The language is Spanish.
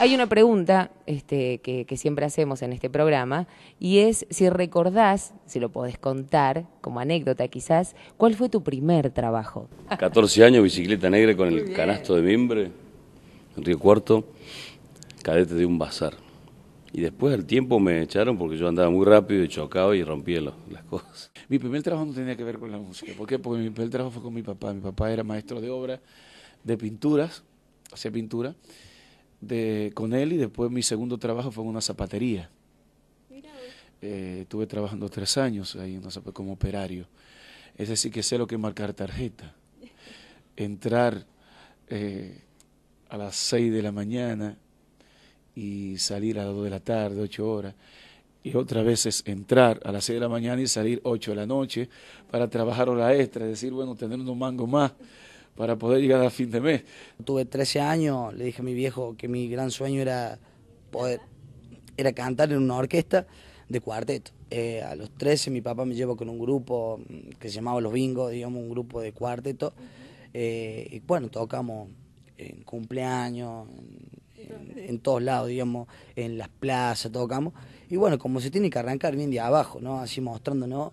Hay una pregunta este, que, siempre hacemos en este programa y es si recordás, si lo podés contar como anécdota quizás, ¿cuál fue tu primer trabajo? 14 años, bicicleta negra con el canasto de mimbre en Río Cuarto, cadete de un bazar. Y después al tiempo me echaron porque yo andaba muy rápido y chocaba y rompía las cosas. Mi primer trabajo no tenía que ver con la música. ¿Por qué? Porque mi primer trabajo fue con mi papá. Mi papá era maestro de obra de pinturas, hacía pintura de, con él y después mi segundo trabajo fue en una zapatería. Eh, estuve trabajando tres años ahí como operario. Es decir, que sé lo que es marcar tarjeta. Entrar eh, a las seis de la mañana y salir a las dos de la tarde, ocho horas. Y otras veces entrar a las seis de la mañana y salir ocho de la noche para trabajar hora extra. Es decir, bueno, tener unos mangos más para poder llegar a fin de mes. Tuve 13 años, le dije a mi viejo que mi gran sueño era poder era cantar en una orquesta de cuarteto. Eh, a los 13 mi papá me llevó con un grupo mm, que se llamaba Los Bingos, digamos un grupo de cuarteto. Eh, y bueno, tocamos en cumpleaños, en, en, todos lados, digamos, en las plazas tocamos. Y bueno, como se tiene que arrancar bien de abajo, ¿no? Así mostrándonos.